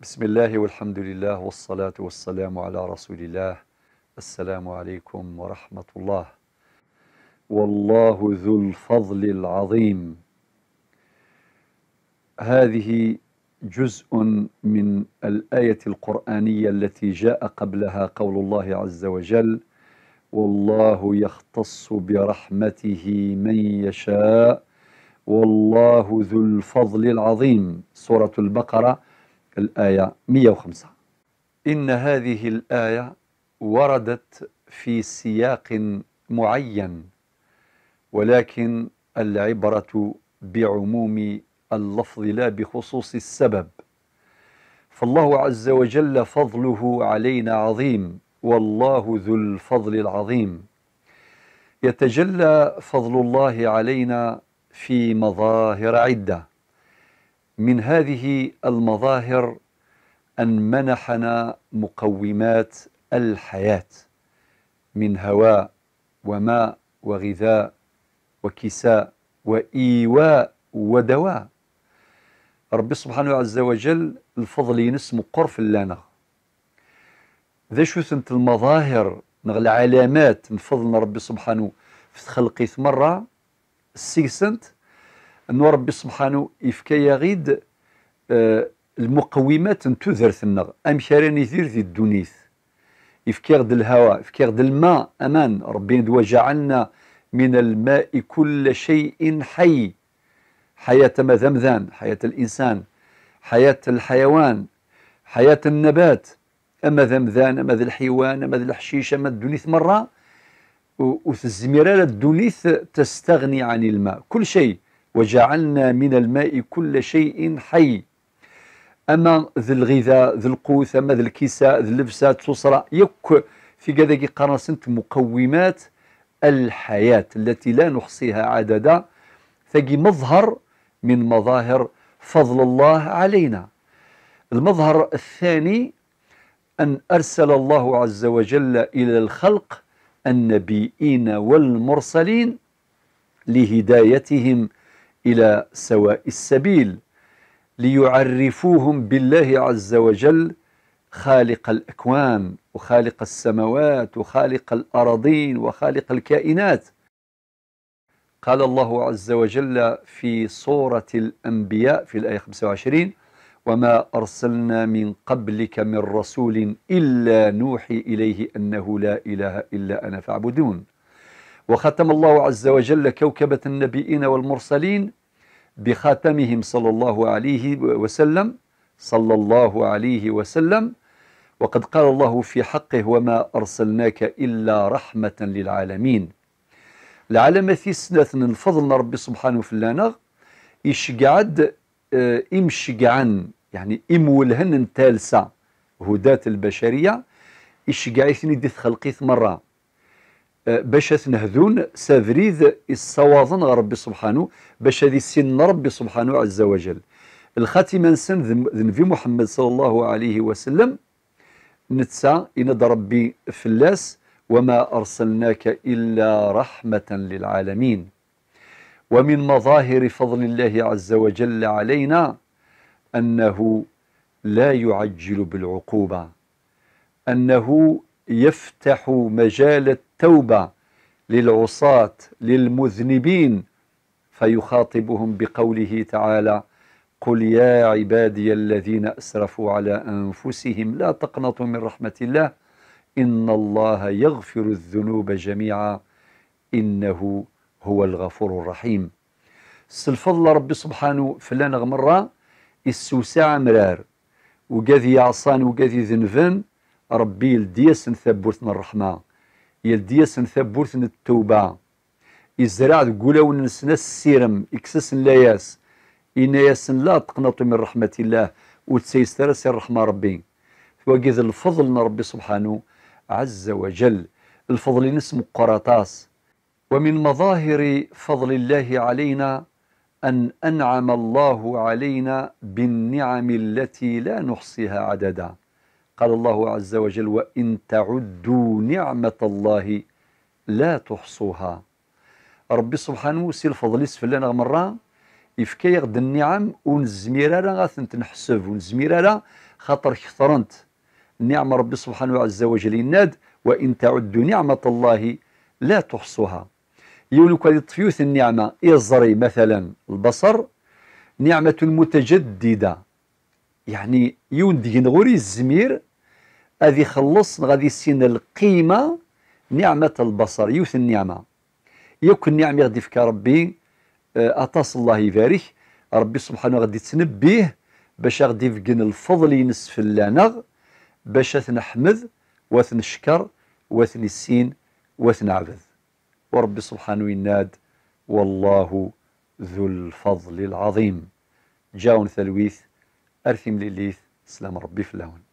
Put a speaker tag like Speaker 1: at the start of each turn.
Speaker 1: بسم الله والحمد لله والصلاة والسلام على رسول الله السلام عليكم ورحمة الله والله ذو الفضل العظيم هذه جزء من الآية القرآنية التي جاء قبلها قول الله عز وجل والله يختص برحمته من يشاء والله ذو الفضل العظيم سورة البقرة الآية 105 إن هذه الآية وردت في سياق معين ولكن العبرة بعموم اللفظ لا بخصوص السبب فالله عز وجل فضله علينا عظيم والله ذو الفضل العظيم يتجلى فضل الله علينا في مظاهر عده من هذه المظاهر أن منحنا مقومات الحياة من هواء وماء وغذاء وكساء وإيواء ودواء ربي سبحانه عز وجل الفضل ينس مقر في لنا ذا شو ثمت المظاهر نغل العلامات من فضل ربي سبحانه في خلقي مرة السيسنت أن ربي سبحانه يفكا يغيد آه المقومات النغ أم شارين يثير ذي الدونيث يفكي غد الهواء يفكي غد الماء امان ربي وجعلنا من الماء كل شيء حي حياة مذمذان حياة الإنسان حياة الحيوان حياة النبات أما ذمذان أما ذي الحيوان أما ذي الحشيش أما الدونيث مرة وفي الزميرة الدونيث تستغني عن الماء كل شيء وجعلنا من الماء كل شيء حي أما ذي الغذاء ذي القوت أما ذي الكساء ذي اللبسة تصرى يك في كذا قرصنت مقومات الحياة التي لا نحصيها عددا فقي مظهر من مظاهر فضل الله علينا المظهر الثاني أن أرسل الله عز وجل إلى الخلق النبيين والمرسلين لهدايتهم إلى سواء السبيل ليعرفوهم بالله عز وجل خالق الأكوان وخالق السماوات وخالق الأراضين وخالق الكائنات قال الله عز وجل في سورة الأنبياء في الآية 25 وما أرسلنا من قبلك من رسول إلا نوحي إليه أنه لا إله إلا أنا فاعبدون وختم الله عز وجل كوكبة النبيين والمرسلين بخاتمهم صلى الله عليه وسلم صلى الله عليه وسلم وقد قال الله في حقه وما أرسلناك إلا رحمة للعالمين العالم في سنة الفضل ربي سبحانه في اللانغ يشقعد إمشقعن آه، يعني إمولهن تالسة هدات البشرية يشقعيثني دي خلقيث مرة باش تنهذون سافريد الصواظن ربي سبحانه باش هذه سن ربي سبحانه عز وجل الخاتمة نسن ذنبي محمد صلى الله عليه وسلم نتسى إن ربي فلاس وما أرسلناك إلا رحمة للعالمين ومن مظاهر فضل الله عز وجل علينا أنه لا يعجل بالعقوبة أنه يفتح مجال التوبة للعصاة للمذنبين فيخاطبهم بقوله تعالى قل يا عبادي الذين أسرفوا على أنفسهم لا تقنطوا من رحمة الله إن الله يغفر الذنوب جميعا إنه هو الغفور الرحيم سلف الله ربي سبحانه فلان غمرة السوسع مرار وقاذي عصان وقاذي ذنفن ربي لديسن ثبوتنا الرحمه يلديسن ثبورت التوبة إزرع دقولاو نسنا السيرم إكسس لاياس إن ياسن لا تقنطوا من رحمة الله وتسيستر سير رحمة ربي وقيذ الفضل ربي سبحانه عز وجل الفضل نسم قراطاس ومن مظاهر فضل الله علينا أن أنعم الله علينا بالنعم التي لا نحصيها عددا قال الله عز وجل وإن تعدوا نعمة الله لا تحصوها ربي سبحانه وسي الفضل يسفل لنا مرة يفكي يغد النعم ونزميرا لا غاثنت نحسب ونزمير راه خاطر كثرنت نعم ربي سبحانه عز وجل يناد وإن تعدوا نعمة الله لا تحصوها يولك طفيوث النعمة يزري إيه مثلا البصر نعمة متجددة يعني يون غوري الزمير هذه خلص غادي سين القيمه نعمه البصر يوث النعمه يوكن النعمه غادي فيك ربي آه، اطاس الله يبارك ربي سبحانه غادي تنبيه باش غادي يفقن الفضل ينسف لنا باش تنحمد وتنشكر وتنسين وتنعبد وربي سبحانه يناد والله ذو الفضل العظيم جاون ثلويث أرثم لليث سلام ربي في اللون